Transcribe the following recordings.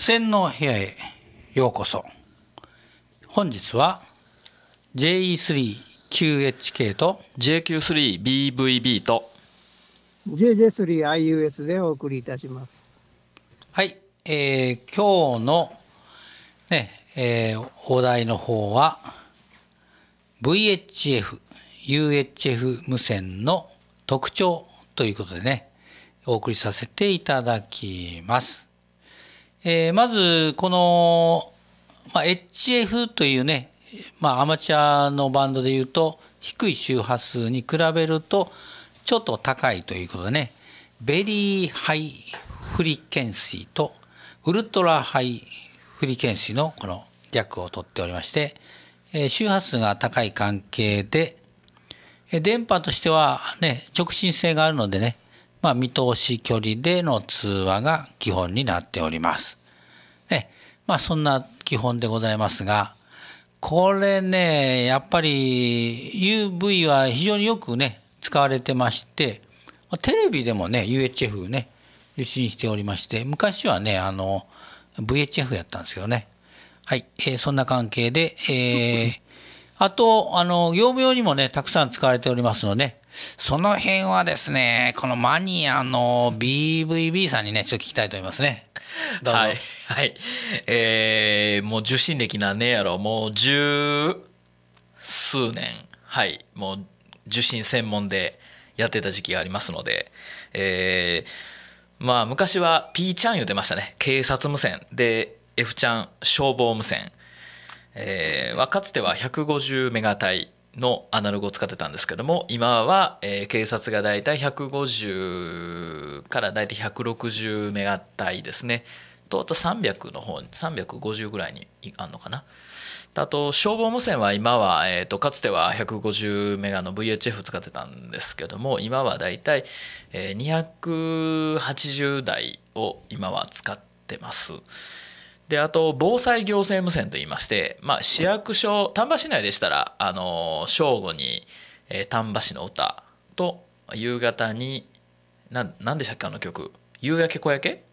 線の部屋へようこそ本日は JE3QHK と JQ3BVB と JJ3IUS でお送りいたしますはい、えー、今日のね、えー、お題の方は VHF UHF 無線の特徴ということでねお送りさせていただきます。えー、まずこの、まあ、HF というね、まあ、アマチュアのバンドでいうと低い周波数に比べるとちょっと高いということでねベリーハイフリケンシーとウルトラハイフリケンシーのこの略を取っておりまして、えー、周波数が高い関係で電波としてはね直進性があるのでねまあ、見通し距離での通話が基本になっております。まあそんな基本でございますがこれねやっぱり UV は非常によくね使われてましてテレビでもね UHF ね受信しておりまして昔はねあの VHF やったんですけどねはい、えー、そんな関係で、えー、あとあの業務用にもねたくさん使われておりますので、その辺はですねこのマニアの BVB さんにねちょっと聞きたいと思いますね。はい。はい。えー、もう受信歴なんねやろ。もう十数年。はい。もう受信専門でやってた時期がありますので。えー、まあ昔は P ちゃん言ってましたね。警察無線。で、F ちゃん消防無線。えー、かつては150メガ帯。のアナログを使ってたんですけども今は、えー、警察がだいたい150からだいたい160メガ帯ですねとあと300の方に350ぐらいにあんのかなあと消防無線は今は、えーと、かつては150メガの VHF 使ってたんですけども今はだいたい280台を今は使ってます。であと防災行政無線といいまして、まあ、市役所丹波市内でしたらあの正午に、えー、丹波市の歌と夕方にな何でしたっけあの曲「夕焼け小焼け」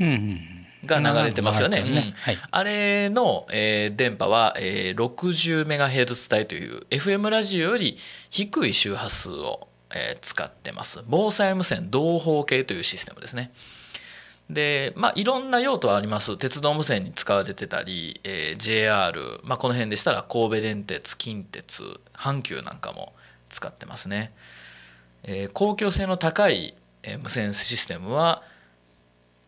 うんが流れてますよね。ねうんはい、あれの、えー、電波は、えー、60メガヘルツ帯という FM ラジオより低い周波数を、えー、使ってます。防災無線同方形というシステムですね。でまあ、いろんな用途はあります鉄道無線に使われてたり、えー、JR、まあ、この辺でしたら神戸電鉄近鉄阪急なんかも使ってますね、えー、公共性の高い、え無線システムは、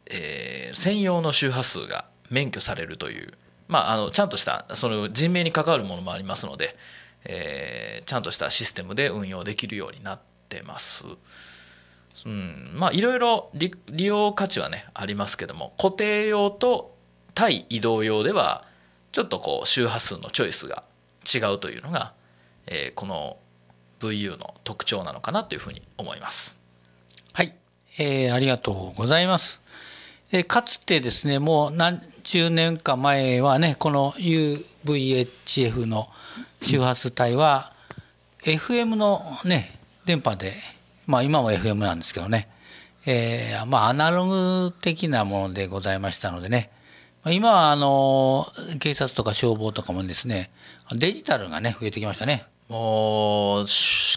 えー、専用の周波数が免許されるという、まあ、あのちゃんとしたその人命に関わるものもありますので、えー、ちゃんとしたシステムで運用できるようになってます。うん、まあいろいろ利用価値はねありますけども固定用と対移動用ではちょっとこう周波数のチョイスが違うというのが、えー、この VU の特徴なのかなというふうに思います。はい、えー、ありがとうございます。えかつてですねもう何十年か前はねこの UVHF の周波数帯は FM のね電波でまあ、今も FM なんですけどね、えー、まあアナログ的なものでございましたのでね今はあの警察とか消防とかもですねデジタルがね増えてきましたね。もう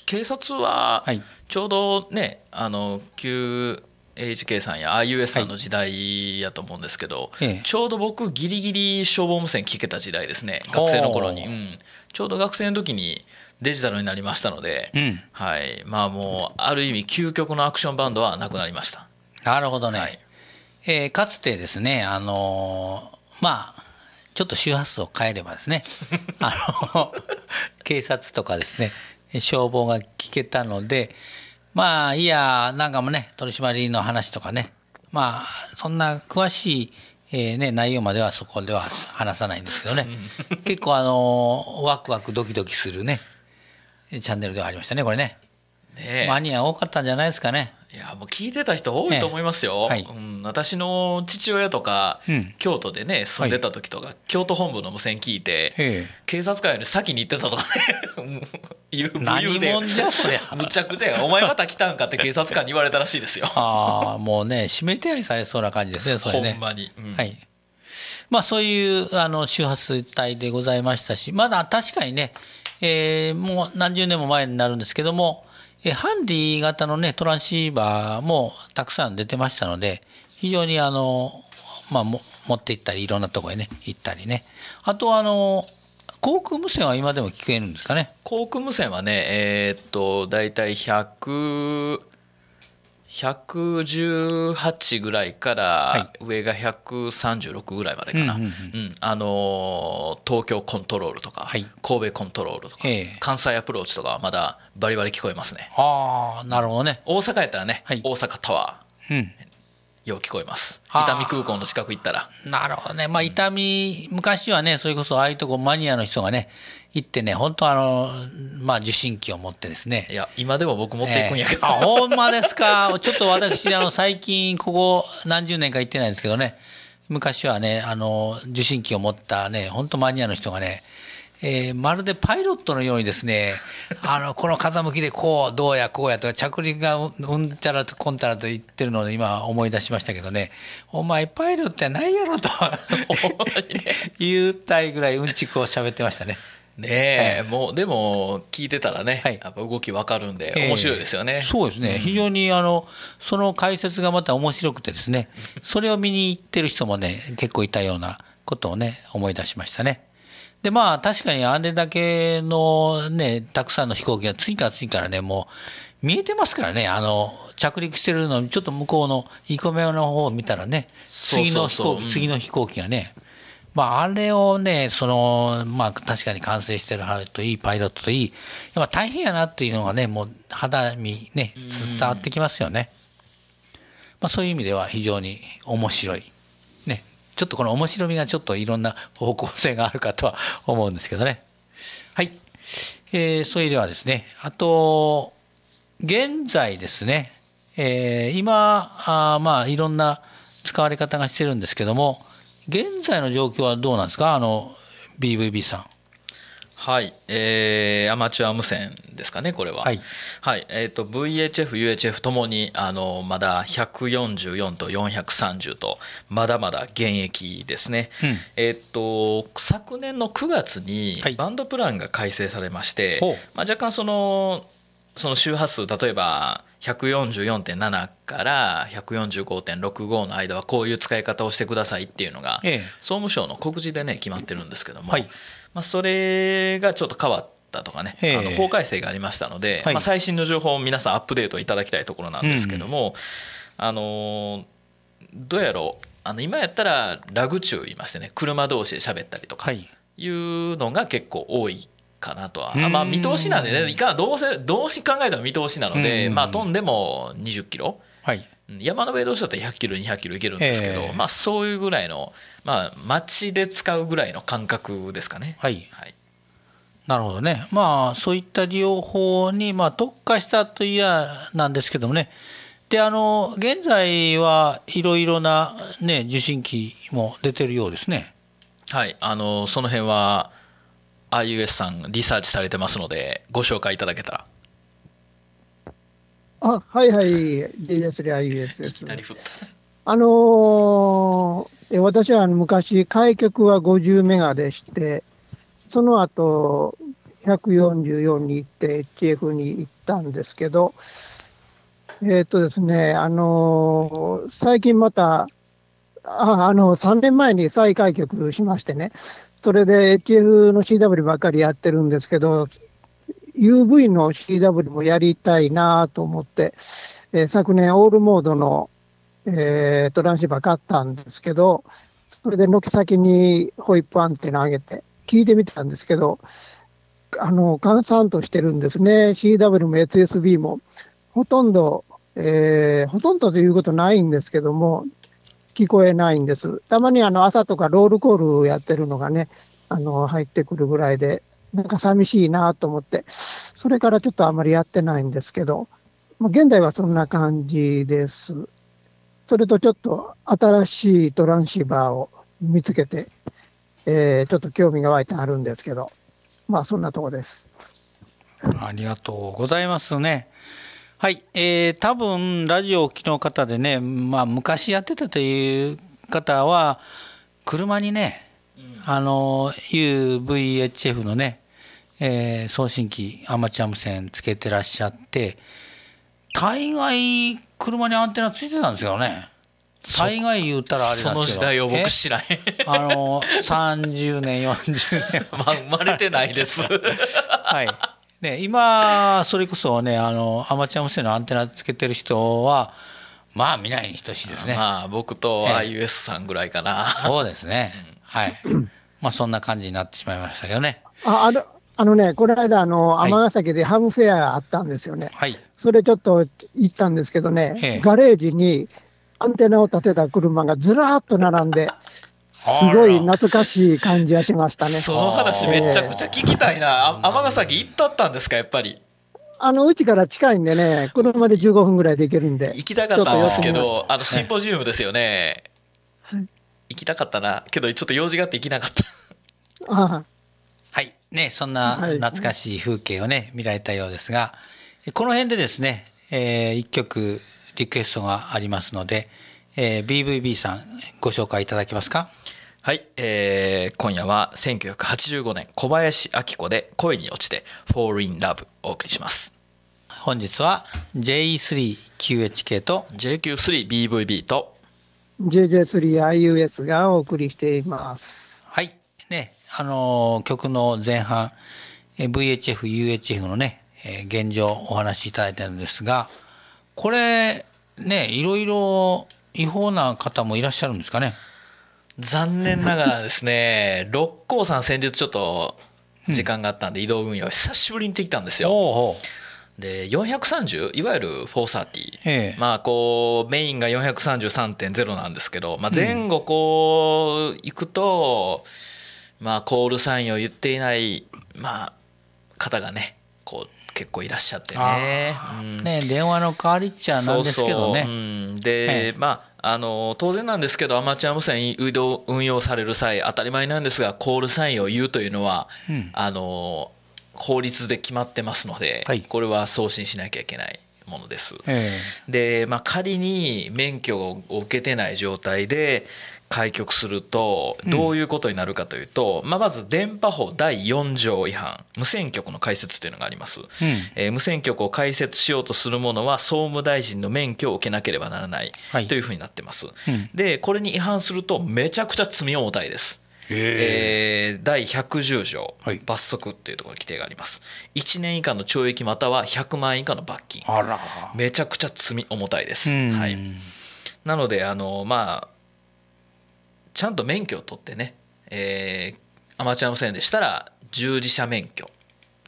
警察はちょうどね、はい、あの旧 HK さんや IUS さんの時代やと思うんですけど、はい、ちょうど僕ギリギリ消防無線聞けた時代ですね学生の頃に、うん、ちょうど学生の時にデジタルになりましたので、うん、はいまあ、もうある意味究極のアクションバンドはなくなりました。なるほどね、はい、えー、かつてですね、あのー、まあ、ちょっと周波数を変えればですね あの警察とかですね消防が聞けたのでまあいやなんかもね取締りの話とかねまあそんな詳しいえーね、内容まではそこでは話さないんですけどね 結構あのワクワクドキドキするねチャンネルではありましたねこれねねマニア多かったんじゃないですかねいやもう聞いてた人多いと思いますよ、はい、うん、私の父親とか、うん、京都でね住んでた時とか、はい、京都本部の無線聞いて警察官より先に行ってたとかね いう何者じゃそりゃむちゃくちゃお前また来たんかって警察官に言われたらしいですよ ああもうね指名手配されそうな感じですねそれねほんまに、うん、はいまあそういうあの周波数帯でございましたしまだ確かにねえー、もう何十年も前になるんですけども、えー、ハンディ型のねトランシーバーもたくさん出てましたので非常にあの、まあ、持って行ったりいろんなとこへね行ったりねあとあの航空無線は今でも聞けるんですかね航空無線はねえー、っと大体100 118ぐらいから上が136ぐらいまでかな、あの東京コントロールとか、はい、神戸コントロールとか、えー、関西アプローチとかはまだバリバリ聞こえますねああなるほどね大阪やったらね、はい、大阪タワー、うん、よう聞こえます伊丹空港の近く行ったらなるほどねまあ伊丹、昔はねそれこそああいうとこマニアの人がね行ってね本当あのまあ受信機を持ってですねいや今でも僕持っていくんやけど、えー、あほんまですか ちょっと私あの最近ここ何十年か行ってないんですけどね昔はねあの受信機を持ったね本当マニアの人がねえー、まるでパイロットのようにですね あのこの風向きでこうどうやこうやと着陸がうんちゃらとこんたらと言ってるのを今思い出しましたけどねお前パイロットやないやろと 言うたいぐらいうんちくを喋ってましたね。ねえ、はい、もうでも聞いてたらね、はい、やっぱ動きわかるんで面白いですよね。えー、そうですね、うん、非常にあのその解説がまた面白くてですね、それを見に行ってる人もね結構いたようなことをね思い出しましたね。でまあ確かにあれだけのねたくさんの飛行機が次から次からねもう見えてますからねあの着陸してるのちょっと向こうの生駒メの方を見たらね次の飛行機、う次の飛行機がねまあ、あれをね、その、まあ、確かに完成してるといい、パイロットといい、やっぱ大変やなっていうのがね、もう肌身ね、伝わってきますよね。まそういう意味では非常に面白いちょっとこの面白みがちょっといろんな方向性があるかとは思うんですけどね。はい。えー、それではですね、あと、現在ですね、えー、今あ、まあ、いろんな使われ方がしてるんですけども、現在の状況はどうなんですか、あの、BVB さん。はい、えー、アマチュア無線ですかね、これは。はい、はい、えっ、ー、と VHF、UHF ともにあのまだ144と430とまだまだ現役ですね。うん、えっ、ー、と昨年の9月にバンドプランが改正されまして、はい、まあ若干そのその周波数例えば144.7から145.65の間はこういう使い方をしてくださいっていうのが、総務省の告示でね決まってるんですけども。はいまあ、それがちょっと変わったとかねあの法改正がありましたので、はい、まあ、最新の情報を皆さんアップデートいただきたいところなんですけども、うん、あのどうやろうあの今やったらラグ中言いましてね車同士で喋ったりとかいうのが結構多いかなとは、はい、まあ見通しなんでねいかどうせどう考えても見通しなので、まあ、飛んでも20キロ。はい、山の上同士だったら100キロ200キロいけるんですけど、まあ、そういうぐらいの、まあ、街で使うぐらいの感覚ですかね。はい、はい、なるほどね、まあ、そういった利用法に、まあ、特化したといやなんですけどもねであの現在はいろいろな、ね、受信機も出てるようですね。はいあのその辺は IUS さんリサーチされてますのでご紹介いただけたらあ、はいはい、j s 3 i s です。あのー、私は昔、開局は50メガでして、その後、144に行って HF に行ったんですけど、えっ、ー、とですね、あのー、最近また、ああの、3年前に再開局しましてね、それで HF の CW ばっかりやってるんですけど、UV の CW もやりたいなと思って、えー、昨年オールモードの、えー、トランシーバー買ったんですけど、それで軒先にホイップアンテナ上げて、聞いてみてたんですけど、あの、閑散としてるんですね。CW も SSB も。ほとんど、えー、ほとんどということないんですけども、聞こえないんです。たまにあの朝とかロールコールやってるのがね、あの入ってくるぐらいで、なんか寂しいなと思って、それからちょっとあまりやってないんですけど、現在はそんな感じです。それとちょっと新しいトランシーバーを見つけて、えー、ちょっと興味が湧いてあるんですけど、まあそんなとこです。ありがとうございますね。はい、えー、多分ラジオを聴の方でね、まあ、昔やってたという方は車にね、あの UVHF のねえー、送信機アマチュア無線つけてらっしゃって大概車にアンテナついてたんですけどね大概言ったらあれその時代を僕知らへん あの30年40年 まあ生まれてないです はいね今それこそねあのアマチュア無線のアンテナつけてる人はまあ見ないに等しいですねまあ僕と IUS さんぐらいかな、そうですね、はいまあそんな感じになってしまいましたけどねああのあのね、この間、あの、尼崎でハムフェアあったんですよね。はい。それちょっと行ったんですけどね、ガレージにアンテナを立てた車がずらっと並んで、すごい懐かしい感じはしましたね。その話めちゃくちゃ聞きたいな。尼、崎行ったったんですか、やっぱり。あのうちから近いんでね、車で15分ぐらいで行けるんで。行きたかったんですけど、あのシンポジウムですよね。はい、行きたかったな。けど、ちょっと用事があって行けなかった。ああ。はいねそんな懐かしい風景をね見られたようですがこの辺でですね、えー、一曲リクエストがありますので、えー、BVB さんご紹介いただけますかはい、えー、今夜は1985年小林明子で「恋に落ちて Fall in Love」お送りします本日は JE3QHK と JQ3BVB と JJ3IUS がお送りしていますあの曲の前半 VHF、UHF のね、え現状お話しいただいたんですがこれねいろいろ違法な方もいらっしゃるんですかね残念ながらですね 六甲山先日ちょっと時間があったんで移動運用久しぶりにできたんですよ。うおで430いわゆる430、ええ、まあこうメインが433.0なんですけど、まあ、前後こういくと、うんまあ、コールサインを言っていない、まあ、方がねこう結構いらっしゃってね,、うん、ね電話の代わりっちゃなんですけどね。そうそううん、で、ええ、まああの当然なんですけどアマチュア無線運用される際当たり前なんですがコールサインを言うというのは、うん、あの法律で決まってますので、はい、これは送信しなきゃいけないものです。え、で、まあ、仮に免許を受けてない状態で開局するとどういうことになるかというと、まあ、まず電波法第4条違反無線局の開設というのがあります、うえ無線局を開設しようとする者は総務大臣の免許を受けなければならないというふうになってます、でこれに違反するとめちゃくちゃ罪重たいですえー、第110条、罰則というところに規定があります1年以下の懲役または100万円以下の罰金めちゃくちゃ罪重たいです、はい、なのであのまあちゃんと免許を取ってね、えー、アマチュア無線でしたら従事者免許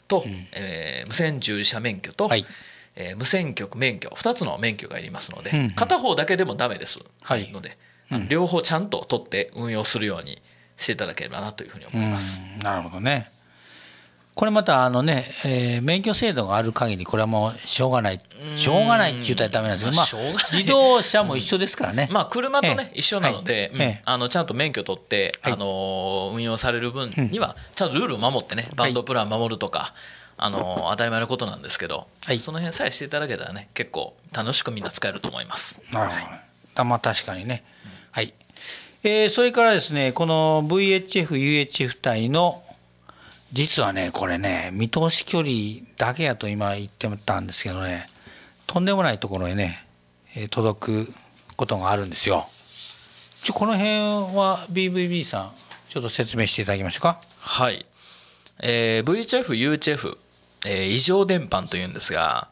と、うん、えー、無線従事者免許と、はい、えー、無線局免許2つの免許がいりますので、うんうん、片方だけでもダメです、はい、ので、うん、両方ちゃんと取って運用するようにしていただければなというふうに思います。なるほどねこれまたあのね、えー、免許制度がある限りこれはもうしょうがないしょうがないって言ったらだめなんですけど、まあ、自動車も一緒ですからね、うん、まあ、車とね、えー、一緒なので、はいうん、あのちゃんと免許取って、はい、あの運用される分にはちゃんとルールを守ってねバンドプラン守るとか、はい、あの当たり前のことなんですけど、その辺さえしていただけたらね結構楽しくみんな使えると思います。なるほど、まあ確かにね、はいえー、それからですねこの VHF、UHF 帯の実はねこれね見通し距離だけやと今言ってたんですけどねとんでもないところへね届くことがあるんですよ。ちょこの辺は BVB さんちょっと説明していただきましょうか。はい、えー、VHF、UHF、えー、異常電波というんですが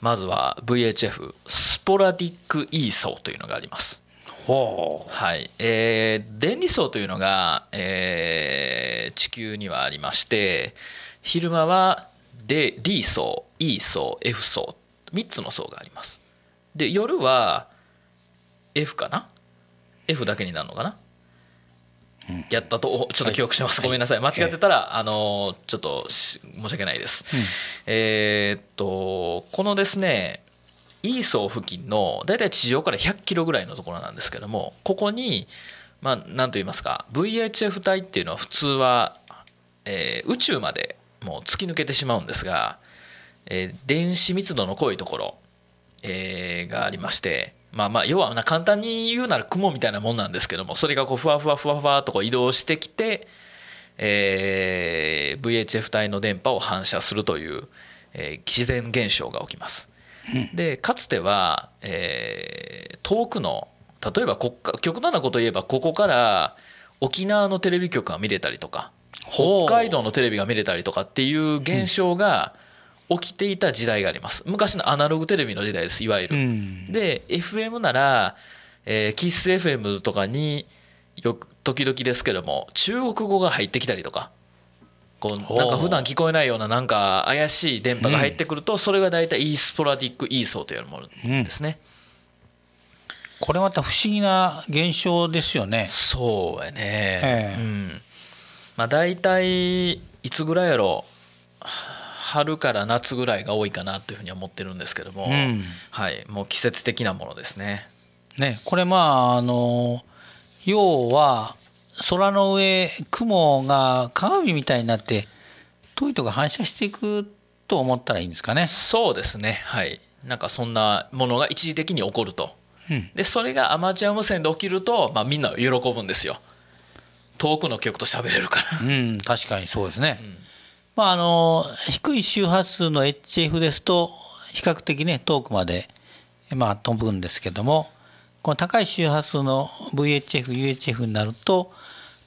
まずは VHF スポラディックイーソーというのがあります。はいえー、電離層というのが、えー、地球にはありまして昼間は D, D 層 E 層 F 層3つの層がありますで夜は F かな F だけになるのかな、うん、やったとちょっと記憶してます、はい、ごめんなさい間違ってたら、はい、あのちょっと申し訳ないです、うん、えー、っとこのですねイーソー付近の大体地上から100キロぐらいのところなんですけどもここにまあ何と言いますか VHF 帯っていうのは普通は、えー、宇宙までもう突き抜けてしまうんですが、えー、電子密度の濃いところ、えー、がありましてまあまあ要はな簡単に言うなら雲みたいなもんなんですけどもそれがこうふわふわふわふわとこう移動してきて、えー、VHF 帯の電波を反射するという、えー、自然現象が起きます。でかつては、えー、遠くの例えば極端なこと言えばここから沖縄のテレビ局が見れたりとか北海道のテレビが見れたりとかっていう現象が起きていた時代があります、昔のアナログテレビの時代ですいわゆる。で FM なら、えー、キ s ス FM とかによく時々ですけども中国語が入ってきたりとか。こうなんか普段聞こえないようななんか怪しい電波が入ってくると、それが大体イースポラディックイーソーというものですね、うん、これまた不思議な現象ですよねそうやね、えー、うん、まあ大体いつぐらいやろう春から夏ぐらいが多いかなというふうに思ってるんですけども、うん、はい、もう季節的なものですね。ねこれまああの要は空の上雲が鏡みたいになって遠いとが反射していくと思ったらいいんですかね。そうですねはいなんかそんなものが一時的に起こると、うん、でそれがアマチュア無線で起きると、まあ、みんな喜ぶんですよ遠くの曲と喋れるから、うん、確かにそうですね、うん、まああの低い周波数の HF ですと比較的ね遠くまで、まあ、飛ぶんですけどもこの高い周波数の VHF、UHF になると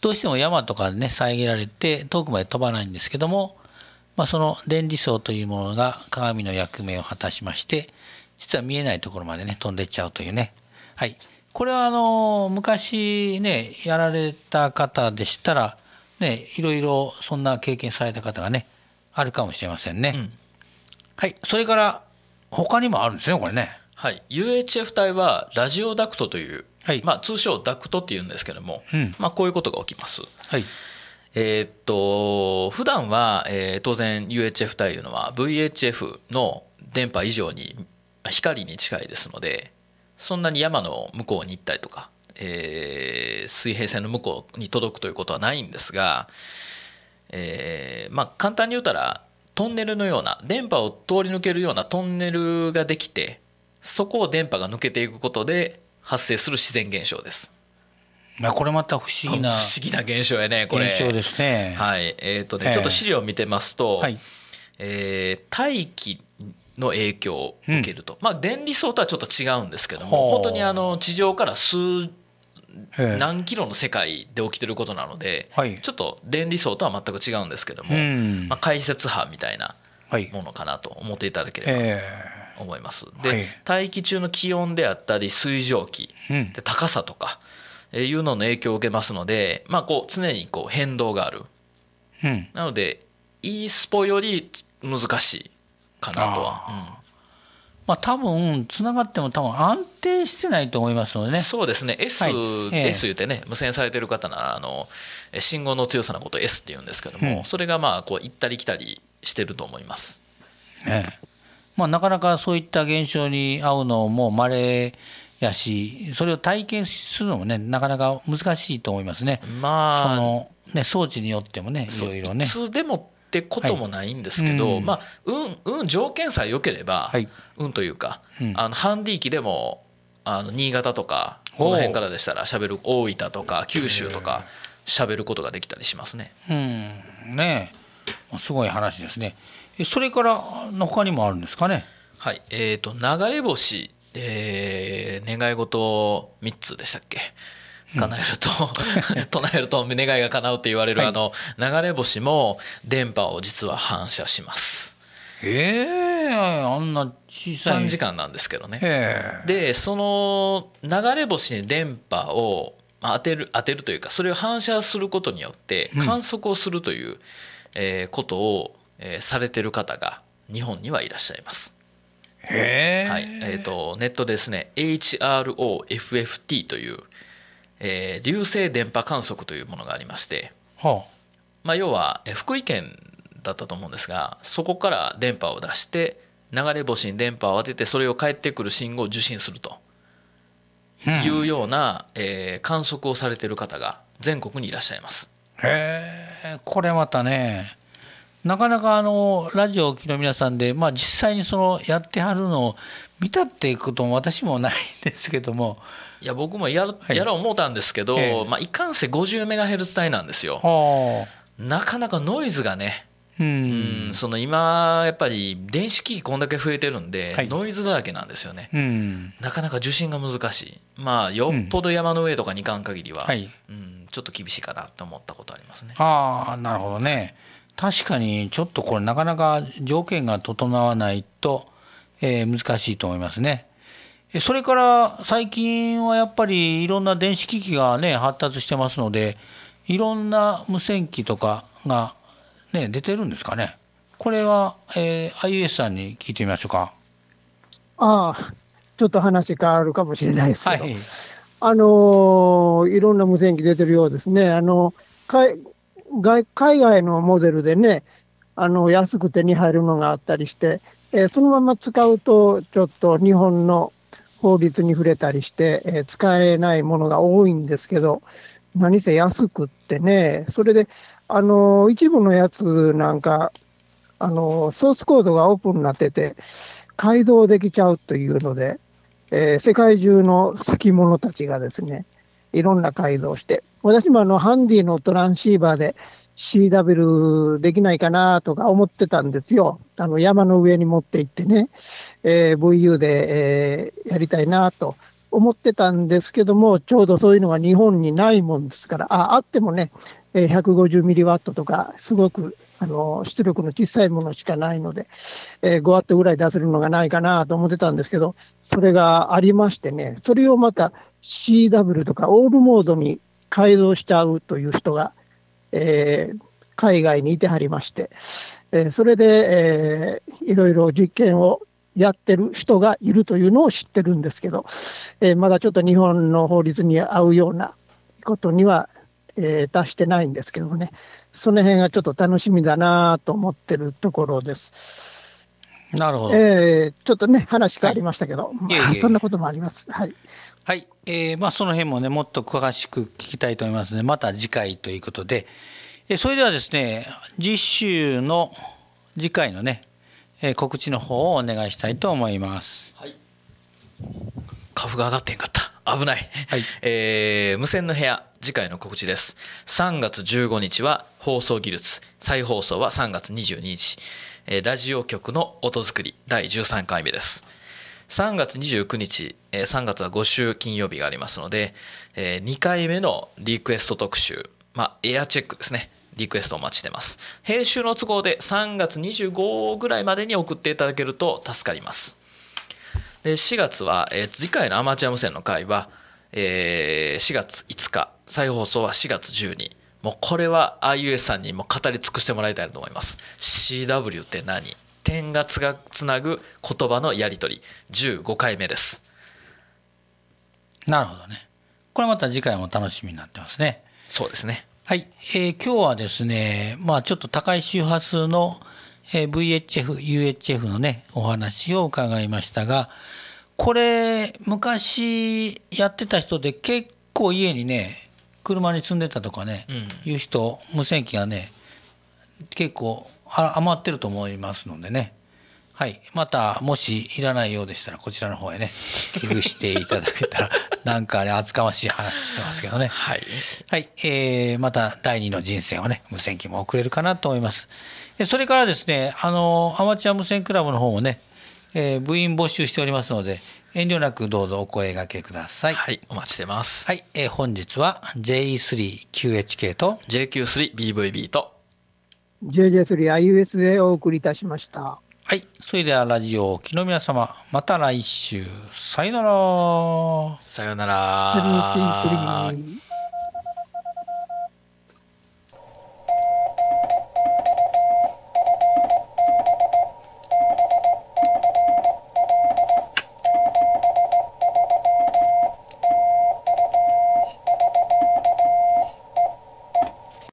どうしても山とかね遮られて遠くまで飛ばないんですけども、まあ、その電離層というものが鏡の役目を果たしまして実は見えないところまでね飛んでっちゃうというね。はい、これはあの昔ねやられた方でしたら、ね、いろいろそんな経験された方がねあるかもしれませんね。うん、はいそれから他にもあるんですねこれね。はい、UHF 帯はラジオダクトというはいまあ、通称ダクトっていうんですけども、うん、まあ、こういうことが起きます。はいえー、っと普段は、えー、当然 UHF というのは VHF の電波以上に光に近いですのでそんなに山の向こうに行ったりとか、えー、水平線の向こうに届くということはないんですが、えー、まあ、簡単に言うたらトンネルのような電波を通り抜けるようなトンネルができてそこを電波が抜けていくことで発生する自然現象です。まあこれまた不思議な不思議な現象やねこれ。現象ですね。はいえっ、ー、とねちょっと資料を見てますと、はい、えー、大気の影響を受けると、うん、まあ電離層とはちょっと違うんですけども本当にあの地上から数何キロの世界で起きてることなので、はい、ちょっと電離層とは全く違うんですけども、まあ、解説波みたいなものかなと思っていただければ。思います。で、大気中の気温であったり水蒸気、で高さとかいうのの影響を受けますので、まあ、こう常にこう変動がある。うん、なので e スポより難しいかなとは。まあ、多分つながっても多分安定してないと思いますのでね。そうですね。S、はい S 言ってね無線されてる方ならあの信号の強さのことを S って言うんですけども、うん、それがまあこう行ったり来たりしてると思います。ええまあ、なかなかそういった現象に遭うのもまれやしそれを体験するのもねなかなか難しいと思いますね。まあ、そのね装置によってもねいろいろね。普通でもってこともないんですけど、はいうん、まあ運運条件さえ良ければ、はい、運というか、うん、あのハンディ機でもあの新潟とかこの辺からでしたらしゃべる大分とか九州とかしゃべることができたりしますね。うんねすごい話ですね。それからの他にもあるんですかね。はい、えっ、ー、と流れ星えで願い事三つでしたっけ。叶えると 唱えると願いが叶うと言われる、あの流れ星も電波を実は反射します。えー、あんな小さい短時間なんですけどね。えー、でその流れ星に電波を当てる当てるというかそれを反射することによって観測をするという、うん、えー、ことをえー、されてる方が日本にはいらっしゃいます。へはいえーと、ネットですね HROFFT という、えー、流星電波観測というものがありまして、はあ、まあ、要は福井県だったと思うんですがそこから電波を出して流れ星に電波を当ててそれを返ってくる信号を受信するというような、うん、えー、観測をされてる方が全国にいらっしゃいます。へえこれまたねなかなかあのラジオを聴きの皆さんで、まあ、実際にそのやってはるのを見たっていくことも私もないんですけども。いや僕もや,、ろう思ったんですけど、い、まあ、いかんせ50メガヘルツ帯なんですよ。なかなかノイズがねうん、その今やっぱり電子機器こんだけ増えてるんで、ノイズだらけなんですよね、はいうん、なかなか受信が難しいまあよっぽど山の上とかに行かん限りは、うん、はい、うん、ちょっと厳しいかなと思ったことありますねああなるほどね、う確かにちょっとこれなかなか条件が整わないと、えー、難しいと思いますね。それから最近はやっぱりいろんな電子機器がね発達してますのでいろんな無線機とかがね出てるんですかね。これは、えー、i s さんに聞いてみましょうか。ああちょっと話変わるかもしれないですけど、はい、あのー、いろんな無線機出てるようですね。あの外海外のモデルでね、あの安く手に入るのがあったりして、えー、そのまま使うと、ちょっと日本の法律に触れたりして、えー、使えないものが多いんですけど、何せ安くってね、それで、あの一部のやつなんか、あのソースコードがオープンになってて、改造できちゃうというので、えー、世界中の好き者たちがですね、いろんな改造して、私もあのハンディのトランシーバーで CW できないかなとか思ってたんですよ。あの山の上に持って行ってね、えー、VU で、えー、やりたいなと思ってたんですけども、ちょうどそういうのが日本にないもんですから、ああってもね、え150ミリワットとか、すごくあの出力の小さいものしかないので、えー、5ワットぐらい出せるのがないかなと思ってたんですけど、それがありましてね、それをまた CW とかオールモードに改造しちゃうという人が、えー、海外にいてはりまして、えー、それで、えー、いろいろ実験をやってる人がいるというのを知ってるんですけど、えー、まだちょっと日本の法律に合うようなことには、えー、出してないんですけどね、その辺がちょっと楽しみだなと思ってるところです。なるほど、えー、ちょっとね、話変わりましたけど、はいまあ、そんなこともあります。はいはい、えー、まあ、その辺もね、もっと詳しく聞きたいと思いますので、また次回ということで、えそれではですね、次週の次回のね、え告知の方をお願いしたいと思います。はい、株が上がってんかった。危ない、はい、えー、無線の部屋次回の告知です3月15日は放送技術再放送は3月22日ラジオ局の音作り第13回目です3月29日、3月は5週金曜日がありますので、2回目のリクエスト特集まあエアチェックですねリクエストお待ちしてます編集の都合で3月25ぐらいまでに送っていただけると助かりますで4月は、次回のアマチュア無線の回は、4月5日再放送は4月12もうこれは IUS さんにも語り尽くしてもらいたいと思います CW って何点がつがつなぐ言葉のやり取り15回目ですなるほどねこれまた次回も楽しみになってますねそうですねはい、えー、今日はですねまあちょっと高い周波数の VHF、UHF のねお話を伺いましたがこれ昔やってた人で結構家にね車に積んでたとかね、うん、いう人無線機がね結構余ってると思いますのでねはいまたもしいらないようでしたらこちらの方へね 寄付していただけたらなんかね厚かましい話してますけどねはい、はい、えー、また第二の人生をね無線機も送れるかなと思いますそれからですねあのアマチュア無線クラブの方もね、えー、部員募集しておりますので遠慮なくどうぞお声がけください。はい、お待ちしてます。はい、えー、本日は JE3QHK と JQ3BVB と JJ3IUS でお送りいたしました。はい、それではラジオ木の皆様、また来週。さよなら。さよなら。